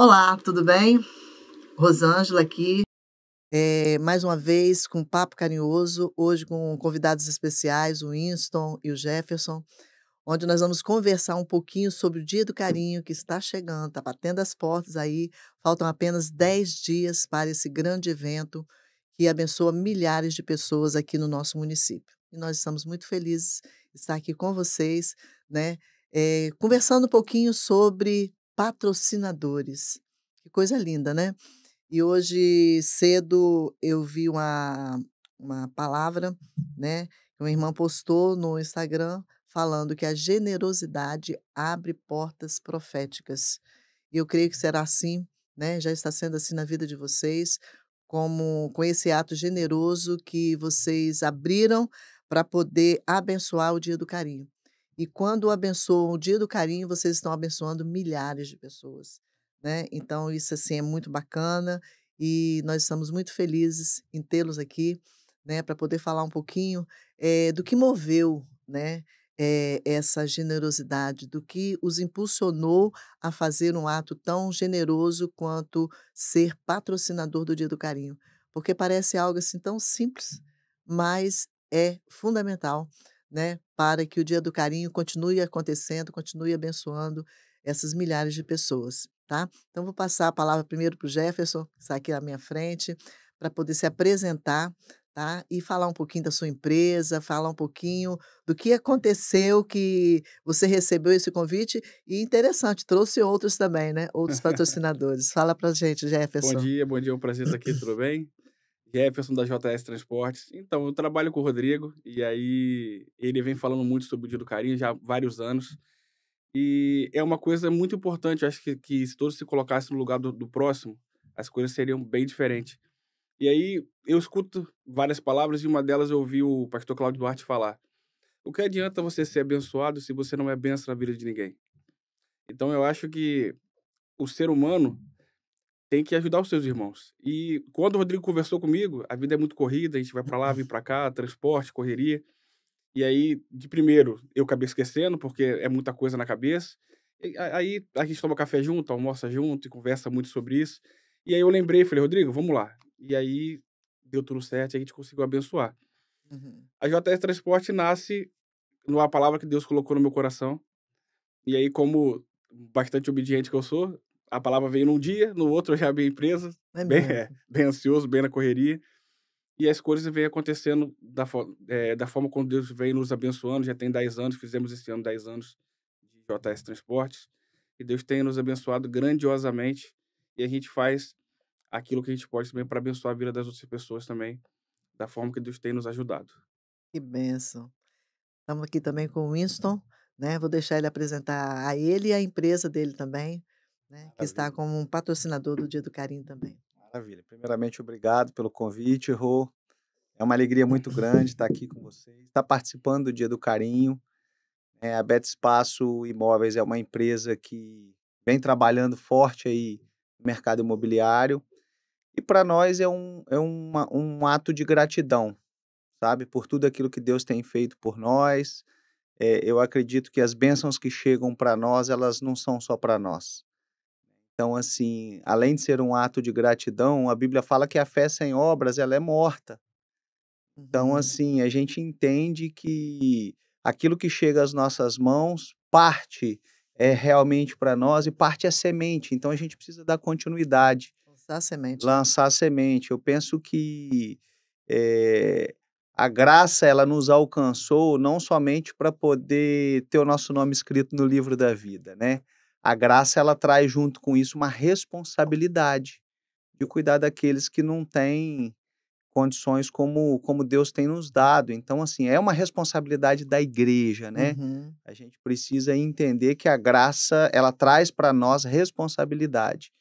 Olá, tudo bem? Rosângela aqui. É, mais uma vez, com um papo carinhoso, hoje com convidados especiais, o Winston e o Jefferson, onde nós vamos conversar um pouquinho sobre o Dia do Carinho que está chegando, está batendo as portas aí. Faltam apenas 10 dias para esse grande evento que abençoa milhares de pessoas aqui no nosso município. E nós estamos muito felizes de estar aqui com vocês, né? É, conversando um pouquinho sobre patrocinadores. Que coisa linda, né? E hoje cedo eu vi uma, uma palavra, né? Que uma irmã postou no Instagram falando que a generosidade abre portas proféticas. E eu creio que será assim, né? Já está sendo assim na vida de vocês, como com esse ato generoso que vocês abriram para poder abençoar o dia do carinho. E quando abençoam o dia do carinho, vocês estão abençoando milhares de pessoas. Né? Então, isso assim é muito bacana e nós estamos muito felizes em tê-los aqui né, para poder falar um pouquinho é, do que moveu né, é, essa generosidade, do que os impulsionou a fazer um ato tão generoso quanto ser patrocinador do Dia do Carinho. Porque parece algo assim tão simples, mas é fundamental né, para que o Dia do Carinho continue acontecendo, continue abençoando essas milhares de pessoas, tá? Então, vou passar a palavra primeiro para o Jefferson, que está aqui à minha frente, para poder se apresentar, tá? E falar um pouquinho da sua empresa, falar um pouquinho do que aconteceu que você recebeu esse convite e interessante, trouxe outros também, né? Outros patrocinadores. Fala para gente, Jefferson. Bom dia, bom dia, é um prazer estar aqui, tudo bem? Jefferson da JS Transportes. Então, eu trabalho com o Rodrigo e aí ele vem falando muito sobre o Dia do Carinho já há vários anos. E é uma coisa muito importante, eu acho que, que se todos se colocassem no lugar do, do, próximo, as coisas seriam bem diferentes. E aí eu escuto várias palavras e uma delas eu ouvi o pastor Cláudio Duarte falar. O que adianta você ser abençoado se você não é benção na vida de ninguém? Então eu acho que o ser humano tem que ajudar os seus irmãos. E quando o Rodrigo conversou comigo, a vida é muito corrida, a gente vai para lá, vem para cá, transporte, correria. E aí, de primeiro, eu acabei esquecendo, porque é muita coisa na cabeça. E aí a gente toma café junto, almoça junto e conversa muito sobre isso. E aí eu lembrei, falei, Rodrigo, vamos lá. E aí deu tudo certo e a gente conseguiu abençoar. Uhum. A JS Transporte nasce numa palavra que Deus colocou no meu coração. E aí, como bastante obediente que eu sou, a palavra veio num dia, no outro eu já a empresa, é bem, é, bem ansioso, bem na correria. E as coisas vêm acontecendo da, é, da forma como Deus vem nos abençoando. Já tem 10 anos, fizemos esse ano 10 anos de JS Transportes. E Deus tem nos abençoado grandiosamente. E a gente faz aquilo que a gente pode também para abençoar a vida das outras pessoas também, da forma que Deus tem nos ajudado. Que benção. Estamos aqui também com o Winston, né? Vou deixar ele apresentar a ele e a empresa dele também né, que está como um patrocinador do Dia do Carinho também. Maravilha. Primeiramente, obrigado pelo convite, Rô. É uma alegria muito grande estar aqui com vocês, estar participando do Dia do Carinho. É, a Beto Espaço Imóveis é uma empresa que vem trabalhando forte aí no mercado imobiliário. E para nós é, um, é uma, um ato de gratidão, sabe? Por tudo aquilo que Deus tem feito por nós. É, eu acredito que as bênçãos que chegam para nós, elas não são só para nós. Então, assim, além de ser um ato de gratidão, a Bíblia fala que a fé sem obras ela é morta. Então, uhum. assim, a gente entende que aquilo que chega às nossas mãos, parte é realmente para nós e parte é semente. Então, a gente precisa dar continuidade. Lançar semente. Né? Lançar semente. Eu penso que é, a graça ela nos alcançou não somente para poder ter o nosso nome escrito no livro da vida, né? A graça ela traz junto com isso uma responsabilidade de cuidar daqueles que não têm condições como, como Deus tem nos dado. Então, assim, é uma responsabilidade da igreja, né? Uhum. A gente precisa entender que a graça, ela traz para nós responsabilidade.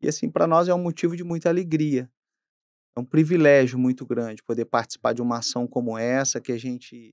E, assim, para nós é um motivo de muita alegria. É um privilégio muito grande poder participar de uma ação como essa, que a gente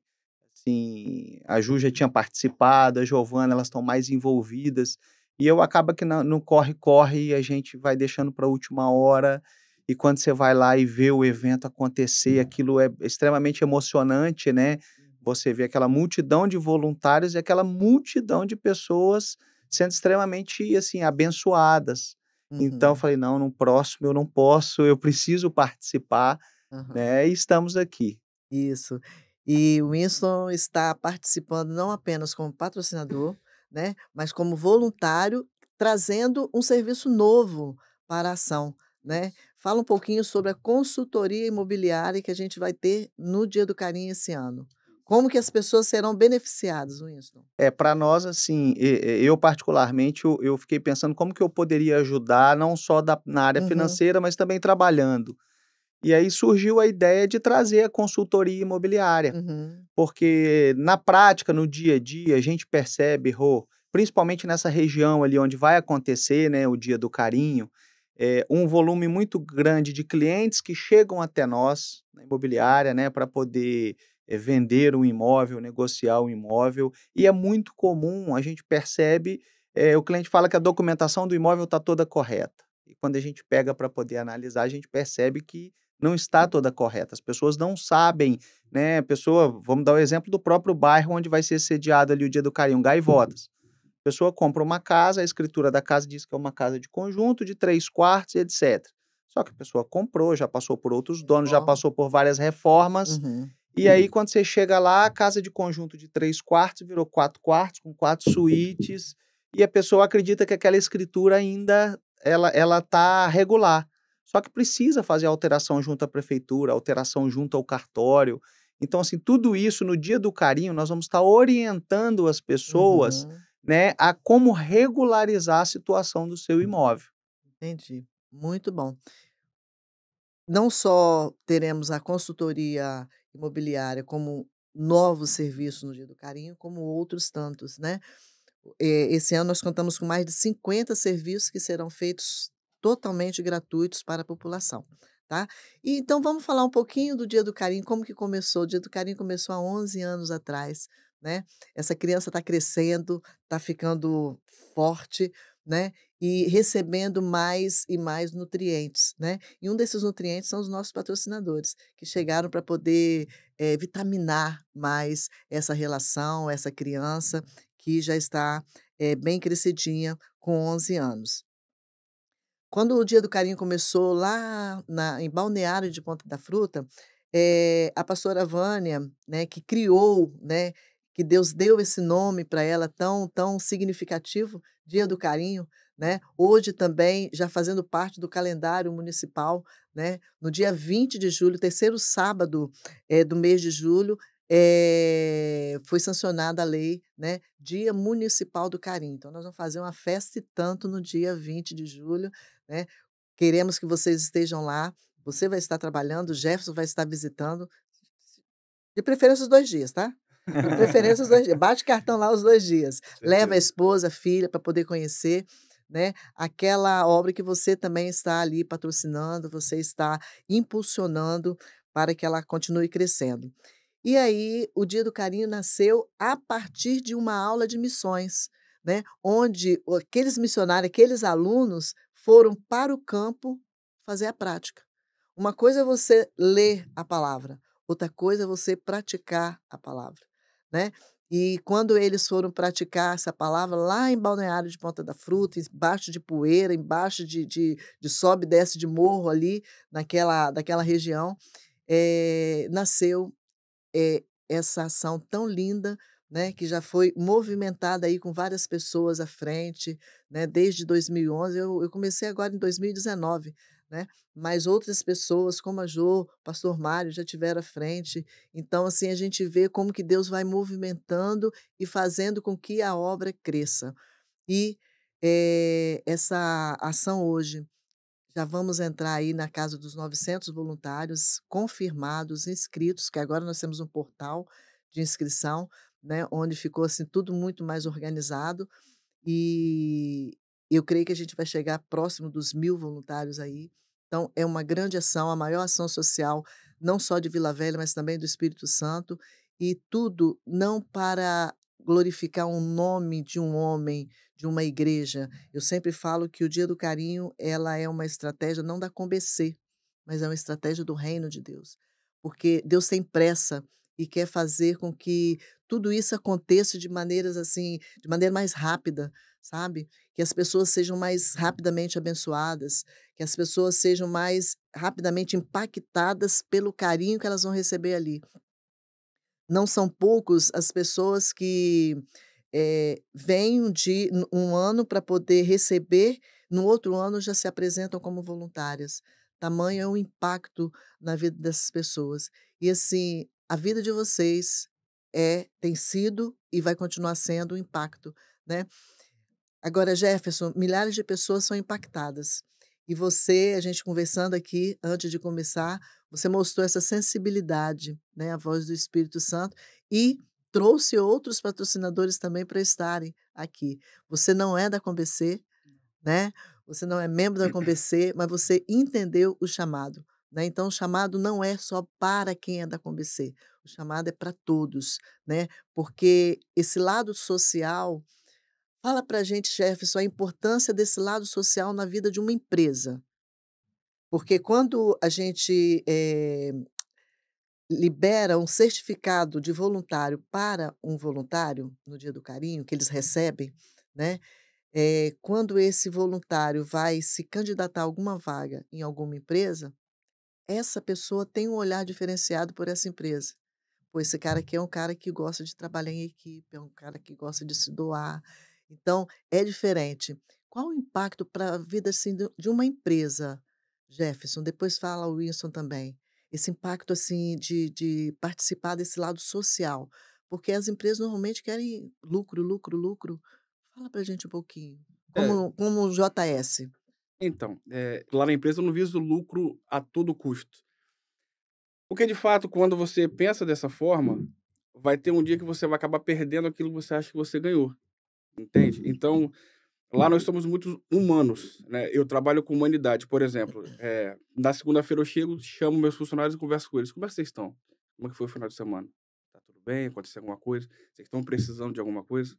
assim, a Ju já tinha participado, a Giovana, elas estão mais envolvidas. E eu acaba que no corre-corre a gente vai deixando para a última hora. E quando você vai lá e vê o evento acontecer, uhum. aquilo é extremamente emocionante, né? Você vê aquela multidão de voluntários e aquela multidão de pessoas sendo extremamente assim abençoadas. Uhum. Então eu uhum. falei, não, no próximo eu não posso, eu preciso participar, uhum. né? E estamos aqui. Isso. E o Winston está participando não apenas como patrocinador, né, mas como voluntário, trazendo um serviço novo para a ação. Né? Fala um pouquinho sobre a consultoria imobiliária que a gente vai ter no Dia do Carinho esse ano. Como que as pessoas serão beneficiadas, Winston? É, para nós, assim, eu particularmente, eu, fiquei pensando como que eu poderia ajudar, não só da, na área uhum. financeira, mas também trabalhando. E aí surgiu a ideia de trazer a consultoria imobiliária, uhum. porque na prática, no dia a dia, a gente percebe, Rô, principalmente nessa região ali onde vai acontecer né, o Dia do Carinho, é, um volume muito grande de clientes que chegam até nós, na imobiliária, né, para poder é, vender um imóvel, negociar um imóvel. E é muito comum, a gente percebe, é, o cliente fala que a documentação do imóvel está toda correta. E quando a gente pega para poder analisar, a gente percebe que não está toda correta. As pessoas não sabem, né? A pessoa, vamos dar o exemplo do próprio bairro onde vai ser sediado ali o Dia do Carinho, Gaivotas. A pessoa compra uma casa, a escritura da casa diz que é uma casa de conjunto, de três quartos, e etc. Só que a pessoa comprou, já passou por outros donos, já passou por várias reformas. Uhum. E aí, quando você chega lá, a casa de conjunto de três quartos virou quatro quartos, com quatro suítes, e a pessoa acredita que aquela escritura ainda ela ela tá regular. Só que precisa fazer alteração junto à prefeitura, alteração junto ao cartório. Então, assim, tudo isso no dia do carinho, nós vamos estar orientando as pessoas uhum. né, a como regularizar a situação do seu imóvel. Entendi. Muito bom. Não só teremos a consultoria imobiliária como novos serviços no Dia do Carinho, como outros tantos, né? Eh, esse ano nós contamos com mais de 50 serviços que serão feitos totalmente gratuitos para a população. Tá? E, então vamos falar um pouquinho do Dia do Carinho, como que começou. O Dia do Carinho começou há 11 anos atrás, né? Essa criança está crescendo, está ficando forte, né? E recebendo mais e mais nutrientes, né? E um desses nutrientes são os nossos patrocinadores, que chegaram para poder é, vitaminar mais essa relação, essa criança que já está é, bem crescidinha com 11 anos. Quando o Dia do Carinho começou lá na, em Balneário de Ponta da Fruta, é, a pastora Vânia, né, que criou, né, que Deus deu esse nome para ela tão, tão significativo, Dia do Carinho, né? Hoje também já fazendo parte do calendário municipal, né? No dia 20 de julho, terceiro sábado é, do mês de julho, é, foi sancionada a lei né, Dia Municipal do Carinho. Então, nós vamos fazer uma festa e tanto no dia 20 de julho. Né? Queremos que vocês estejam lá. Você vai estar trabalhando, o Jefferson vai estar visitando. De preferência, os dois dias, tá? De preferência, os dois dias. Bate cartão lá os dois dias. Leva a esposa, a filha, para poder conhecer. Né? Aquela obra que você também está ali patrocinando, você está impulsionando para que ela continue crescendo. E aí, o Dia do Carinho nasceu a partir de uma aula de missões, né? onde aqueles missionários, aqueles alunos foram para o campo fazer a prática. Uma coisa é você ler a palavra, outra coisa é você praticar a palavra. Né? E quando eles foram praticar essa palavra lá em Balneário de Ponta da Fruta, embaixo de poeira, embaixo de, de, de sobe e desce de morro ali, naquela, daquela região, é, nasceu é, essa ação tão linda, né, que já foi movimentada aí com várias pessoas à frente, né, desde 2011. Eu, eu comecei agora em 2019, né, mas outras pessoas, como a Jo, o pastor Mário, já tiveram à frente. Então, assim, a gente vê como que Deus vai movimentando e fazendo com que a obra cresça. E é, essa ação hoje, já vamos entrar aí na casa dos 900 voluntários confirmados, inscritos, que agora nós temos um portal de inscrição, né, onde ficou assim tudo muito mais organizado e eu creio que a gente vai chegar próximo dos mil voluntários aí. Então é uma grande ação, a maior ação social não só de Vila Velha, mas também do Espírito Santo e tudo não para glorificar o um nome de um homem, de uma igreja. Eu sempre falo que o Dia do Carinho ela é uma estratégia não da Combc, mas é uma estratégia do reino de Deus. Porque Deus tem pressa e quer fazer com que tudo isso aconteça de maneiras assim, de maneira mais rápida, sabe? Que as pessoas sejam mais rapidamente abençoadas, que as pessoas sejam mais rapidamente impactadas pelo carinho que elas vão receber ali. Não são poucos as pessoas que é, eh, vêm um, um ano para poder receber, no outro ano já se apresentam como voluntárias. Tamanho é o impacto na vida dessas pessoas. E assim, a vida de vocês é, tem sido e vai continuar sendo um impacto, né? Agora, Jefferson, milhares de pessoas são impactadas. E você, a gente conversando aqui antes de começar, você mostrou essa sensibilidade, né, a voz do Espírito Santo e trouxe outros patrocinadores também para estarem aqui. Você não é da Combc, né? Você não é membro da uhum. Combc, mas você entendeu o chamado. Né? Então, o chamado não é só para quem é da Combc, o chamado é para todos, né? Porque esse lado social, fala para a gente, só a importância desse lado social na vida de uma empresa. Porque quando a gente é, libera um certificado de voluntário para um voluntário no dia do carinho que eles uhum. recebem, né? É, quando esse voluntário vai se candidatar a alguma vaga em alguma empresa, essa pessoa tem um olhar diferenciado por essa empresa. pois esse cara aqui é um cara que gosta de trabalhar em equipe, é um cara que gosta de se doar. Então, é diferente. Qual o impacto para a vida assim, de uma empresa, Jefferson? Depois fala o Wilson também esse impacto assim de, de participar desse lado social, porque as empresas normalmente querem lucro, lucro, lucro. Fala para gente um pouquinho. Como, é, como o JS? Então, é, lá na empresa eu não viso lucro a todo custo. Porque, de fato, quando você pensa dessa forma, vai ter um dia que você vai acabar perdendo aquilo que você acha que você ganhou. Entende? Uhum. Então, Lá nós somos muito humanos, né? Eu trabalho com humanidade, por exemplo. É, na segunda-feira eu chego, chamo meus funcionários e converso com eles. Como é que vocês estão? Como é que foi o final de semana? Tá tudo bem? Aconteceu alguma coisa? Vocês estão precisando de alguma coisa?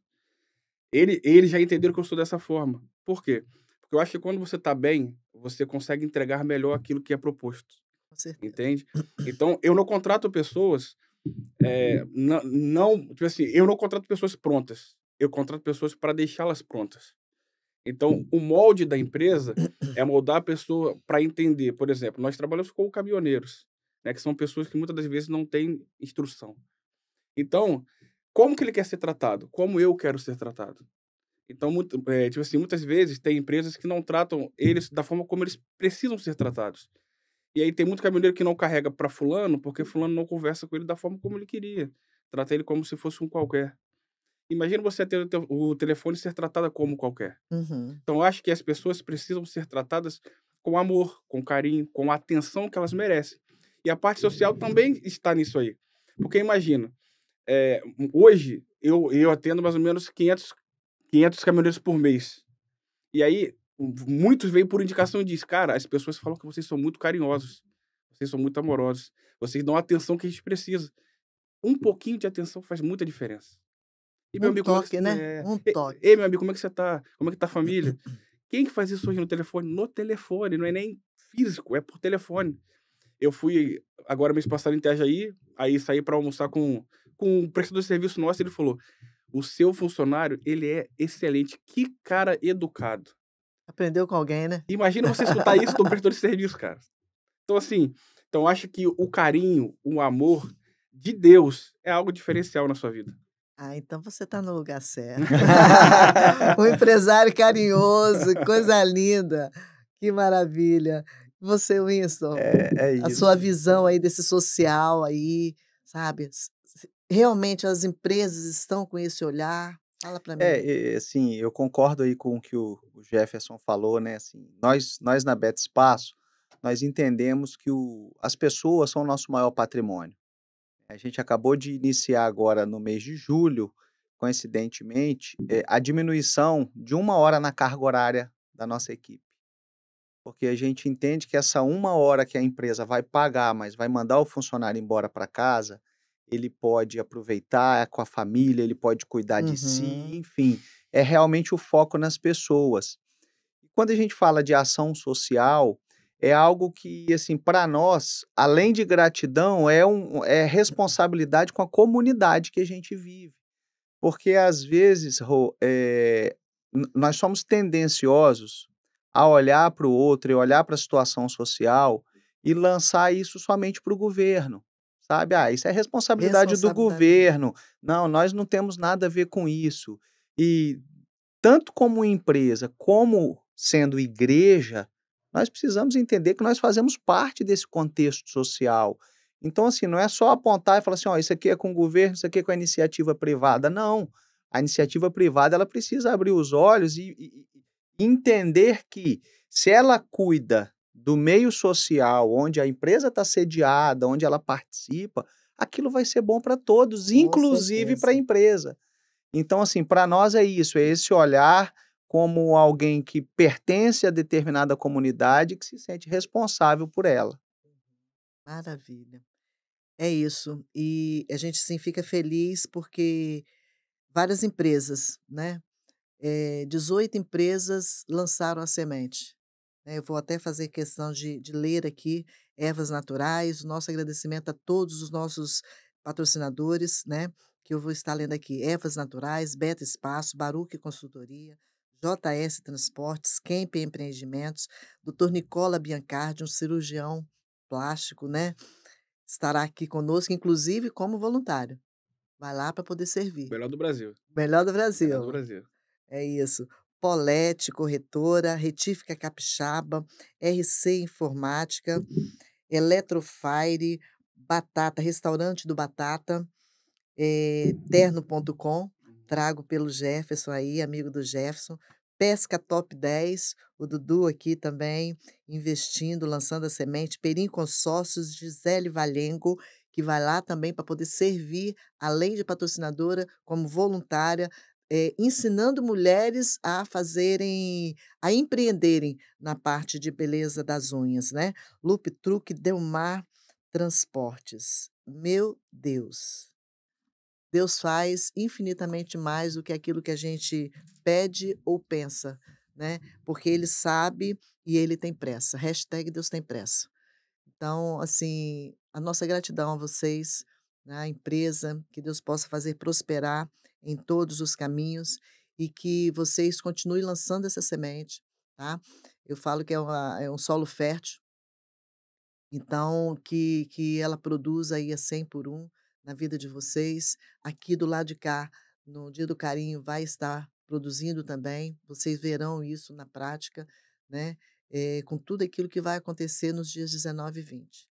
Ele, ele já entenderam que eu sou dessa forma. Por quê? Porque eu acho que quando você tá bem, você consegue entregar melhor aquilo que é proposto. Entende? Então, eu não contrato pessoas... É, não, não, tipo assim, eu não contrato pessoas prontas. Eu contrato pessoas para deixá-las prontas. Então, o molde da empresa é moldar a pessoa para entender. Por exemplo, nós trabalhamos com caminhoneiros, né, que são pessoas que muitas das vezes não têm instrução. Então, como que ele quer ser tratado? Como eu quero ser tratado? Então, muito, é, tipo assim, muitas vezes tem empresas que não tratam eles da forma como eles precisam ser tratados. E aí tem muito caminhoneiro que não carrega para fulano porque fulano não conversa com ele da forma como ele queria. Trata ele como se fosse um qualquer. Imagina você ter o, telefone ser tratado como qualquer. Uhum. Então, acho que as pessoas precisam ser tratadas com amor, com carinho, com a atenção que elas merecem. E a parte social também está nisso aí. Porque imagina, é, hoje eu, eu atendo mais ou menos 500, 500 caminhoneiros por mês. E aí, muitos vêm por indicação e diz, cara, as pessoas falam que vocês são muito carinhosos, vocês são muito amorosos, vocês dão a atenção que a gente precisa. Um pouquinho de atenção faz muita diferença. E, meu um amigo, é toque, é né? É? Um toque. Ei, meu amigo, como é que você tá? Como é que tá a família? Quem que faz isso hoje no telefone? No telefone, não é nem físico, é por telefone. Eu fui agora mês passado em Itajaí, aí saí para almoçar com, com um prestador de serviço nosso, ele falou: "O seu funcionário, ele é excelente, que cara educado". Aprendeu com alguém, né? Imagina você escutar isso do prestador de serviço, cara. Então assim, então acho que o carinho, o amor de Deus é algo diferencial na sua vida. Ah, então você está no lugar certo. um empresário carinhoso, coisa linda. Que maravilha. Você, Winston, é, é isso. a sua visão aí desse social aí, sabe? Realmente as empresas estão com esse olhar? Fala para é, mim. É, assim, eu concordo aí com o que o Jefferson falou, né? Assim, nós, nós na Bet Espaço, nós entendemos que o, as pessoas são o nosso maior patrimônio. A gente acabou de iniciar agora no mês de julho, coincidentemente, é, a diminuição de uma hora na carga horária da nossa equipe. Porque a gente entende que essa uma hora que a empresa vai pagar, mas vai mandar o funcionário embora para casa, ele pode aproveitar é com a família, ele pode cuidar de si, uhum. enfim. É realmente o foco nas pessoas. Quando a gente fala de ação social, é algo que, assim, para nós, além de gratidão, é, um, é responsabilidade com a comunidade que a gente vive. Porque, às vezes, Ro, é, eh, nós somos tendenciosos a olhar para o outro e olhar para a situação social e lançar isso somente para o governo. Sabe? Ah, isso é responsabilidade, responsabilidade do governo. Não, nós não temos nada a ver com isso. E tanto como empresa, como sendo igreja, nós precisamos entender que nós fazemos parte desse contexto social. Então, assim, não é só apontar e falar assim, ó, isso aqui é com o governo, isso aqui é com a iniciativa privada. Não. A iniciativa privada, ela precisa abrir os olhos e, e entender que se ela cuida do meio social, onde a empresa está sediada, onde ela participa, aquilo vai ser bom para todos, com inclusive para a empresa. Então, assim, para nós é isso, é esse olhar como alguém que pertence a determinada comunidade que se sente responsável por ela. Maravilha. É isso. E a gente sim fica feliz porque várias empresas, né? É, eh, 18 empresas lançaram a semente. Né. Eu vou até fazer questão de, de ler aqui ervas naturais. Nosso agradecimento a todos os nossos patrocinadores, né? Que eu vou estar lendo aqui: Ervas Naturais, Beta Espaço, Baruque Consultoria, JS Transportes, Kemp Empreendimentos, Dr. Nicola Biancardi, um cirurgião plástico, né? Estará aqui conosco, inclusive como voluntário. Vai lá para poder servir. Melhor do Brasil. Melhor do Brasil. Melhor do Brasil. É isso. Polete, corretora, Retífica Capixaba, RC Informática, Eletrofire, Batata, Restaurante do Batata, é, eh, terno.com, trago pelo Jefferson aí, amigo do Jefferson. Pesca Top 10, o Dudu aqui também investindo, lançando a semente. Perim Consórcios, Gisele Valengo, que vai lá também para poder servir, além de patrocinadora, como voluntária, é, ensinando mulheres a fazerem, a empreenderem na parte de beleza das unhas, né? Loop Truque Delmar Transportes. Meu Deus, Deus faz infinitamente mais do que aquilo que a gente pede ou pensa, né? Porque ele sabe e ele tem pressa. Hashtag Deus tem pressa. Então, assim, a nossa gratidão a vocês, né? a empresa, que Deus possa fazer prosperar em todos os caminhos e que vocês continuem lançando essa semente, tá? Eu falo que é, uma, é um solo fértil, então que, que ela produza aí a 100 por um, na vida de vocês. Aqui do lado de cá, no Dia do Carinho, vai estar produzindo também. Vocês verão isso na prática, né? É, com tudo aquilo que vai acontecer nos dias 19 e 20.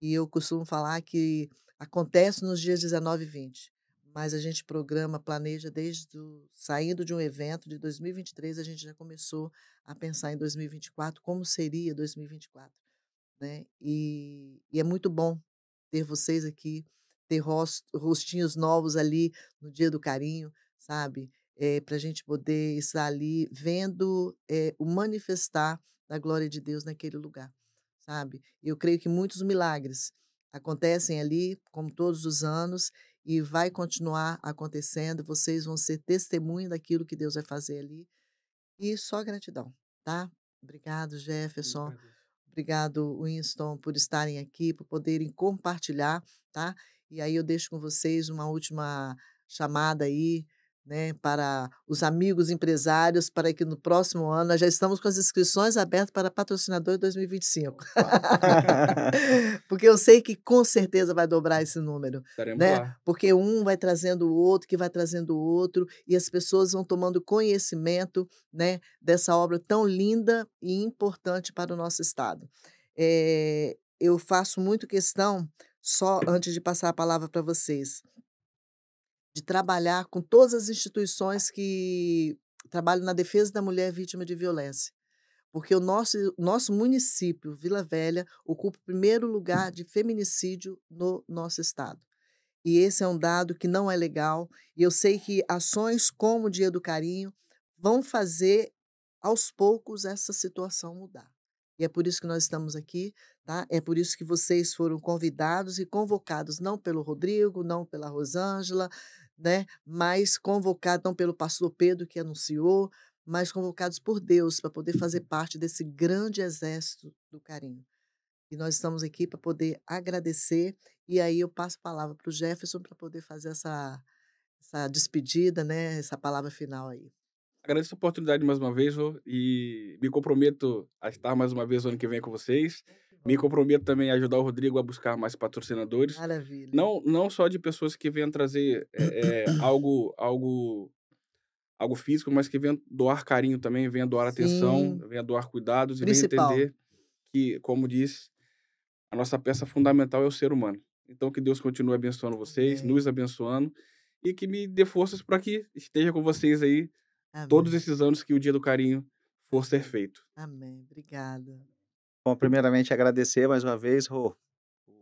E eu costumo falar que acontece nos dias 19 e 20, mas a gente programa, planeja desde saindo de um evento de 2023, a gente já começou a pensar em 2024, como seria 2024. Né? E, e é muito bom ter vocês aqui ter rostinhos novos ali no dia do carinho, sabe? É, eh, para a gente poder estar ali vendo é, o manifestar da glória de Deus naquele lugar, sabe? Eu creio que muitos milagres acontecem ali, como todos os anos, e vai continuar acontecendo. Vocês vão ser testemunho daquilo que Deus vai fazer ali. E só gratidão, tá? Obrigado, Jefferson. Obrigado, Winston, por estarem aqui, por poderem compartilhar, tá? E aí eu deixo com vocês uma última chamada aí, né, para os amigos empresários, para que no próximo ano nós já estamos com as inscrições abertas para patrocinador 2025. Porque eu sei que com certeza vai dobrar esse número, Estaremos né? Lá. Porque um vai trazendo o outro, que vai trazendo o outro, e as pessoas vão tomando conhecimento, né, dessa obra tão linda e importante para o nosso estado. É, eu faço muito questão só antes de passar a palavra para vocês, de trabalhar com todas as instituições que trabalham na defesa da mulher vítima de violência. Porque o nosso, nosso município, Vila Velha, ocupa o primeiro lugar de feminicídio no nosso estado. E esse é um dado que não é legal. E eu sei que ações como o Dia do Carinho vão fazer, aos poucos, essa situação mudar. E é por isso que nós estamos aqui, tá? É por isso que vocês foram convidados e convocados, não pelo Rodrigo, não pela Rosângela, né? Mas convocados, não pelo pastor Pedro que anunciou, mas convocados por Deus para poder fazer parte desse grande exército do carinho. E nós estamos aqui para poder agradecer. E aí eu passo a palavra para o Jefferson para poder fazer essa, essa despedida, né? Essa palavra final aí. Agradeço a oportunidade mais uma vez, e me comprometo a estar mais uma vez no ano que vem com vocês. Me comprometo também a ajudar o Rodrigo a buscar mais patrocinadores. Maravilha. Não, não só de pessoas que venham trazer é, algo, algo, algo físico, mas que venham doar carinho também, venham doar Sim. atenção, venham doar cuidados Principal. e venham entender que, como diz a nossa peça fundamental é o ser humano. Então, que Deus continue abençoando vocês, é. nos abençoando e que me dê forças para que esteja com vocês aí Amém. todos esses anos que o Dia do Carinho for ser feito. Amém. Obrigada. Bom, primeiramente agradecer mais uma vez, Rô, por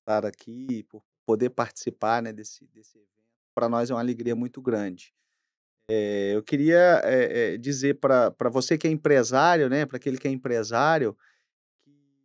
estar aqui, por poder participar né, desse, desse evento. Para nós é uma alegria muito grande. É, eu queria é, é, dizer para você que é empresário, né, para aquele que é empresário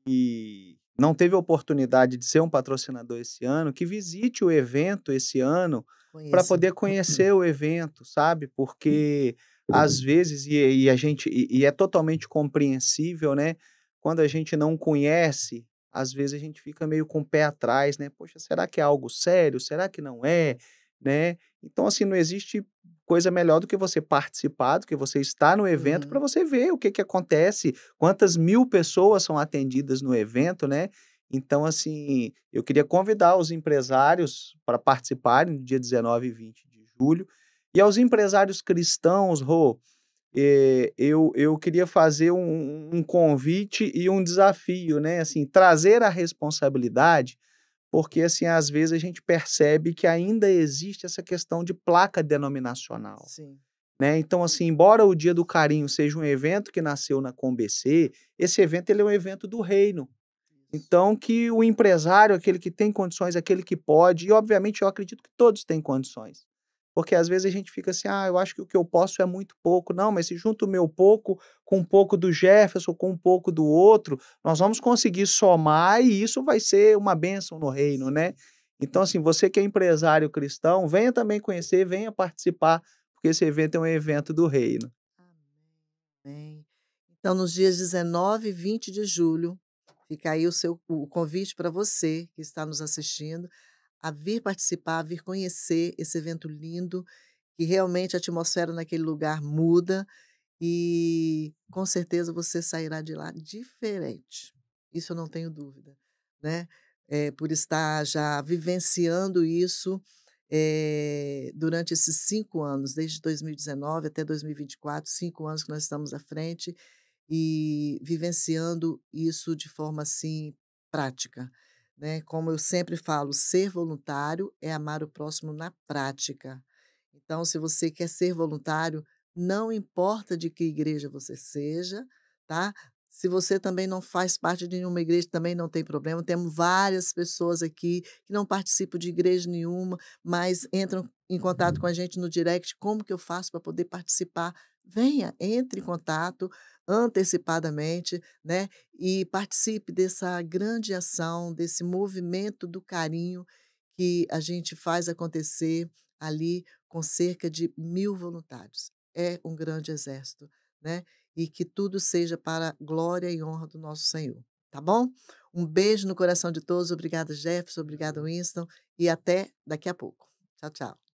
que não teve oportunidade de ser um patrocinador esse ano, que visite o evento esse ano para poder conhecer o evento, sabe? Hum. Porque. Hum às vezes, e, e a gente, e, e, é totalmente compreensível, né? Quando a gente não conhece, às vezes a gente fica meio com o pé atrás, né? Poxa, será que é algo sério? Será que não é? Né? Então, assim, não existe coisa melhor do que você participar, do que você estar no evento uhum. para você ver o que, que acontece, quantas mil pessoas são atendidas no evento, né? Então, assim, eu queria convidar os empresários para participarem no dia 19 e 20 de julho. E aos empresários cristãos, Rô, eh, eu, eu queria fazer um, um, convite e um desafio, né? Assim, trazer a responsabilidade, porque assim, às vezes a gente percebe que ainda existe essa questão de placa denominacional. Sim. Né? Então, assim, embora o Dia do Carinho seja um evento que nasceu na Combc, esse evento ele é um evento do reino. Então, que o empresário, aquele que tem condições, aquele que pode, e obviamente eu acredito que todos têm condições, porque às vezes a gente fica assim, ah, eu acho que o que eu posso é muito pouco. Não, mas se junto o meu pouco com um pouco do Jefferson, com um pouco do outro, nós vamos conseguir somar e isso vai ser uma bênção no reino, né? Então, assim, você que é empresário cristão, venha também conhecer, venha participar, porque esse evento é um evento do reino. Amém. Então, nos dias 19 e 20 de julho, fica aí o, seu, o convite para você que está nos assistindo a vir participar, a vir conhecer esse evento lindo, que realmente a atmosfera naquele lugar muda e com certeza você sairá de lá diferente. Isso eu não tenho dúvida, né? É, por estar já vivenciando isso é, durante esses cinco anos, desde 2019 até 2024, cinco anos que nós estamos à frente e vivenciando isso de forma assim prática. Né? Como eu sempre falo, ser voluntário é amar o próximo na prática. Então, se você quer ser voluntário, não importa de que igreja você seja, tá? Se você também não faz parte de nenhuma igreja, também não tem problema. Temos várias pessoas aqui que não participam de igreja nenhuma, mas entram em contato com a gente no direct. Como que eu faço para poder participar? Venha, entre em contato antecipadamente, né? E participe dessa grande ação, desse movimento do carinho que a gente faz acontecer ali com cerca de mil voluntários. É um grande exército, né? E que tudo seja para glória e honra do nosso Senhor. Tá bom? Um beijo no coração de todos. Obrigada, Jefferson. Obrigada, Winston. E até daqui a pouco. Tchau, tchau.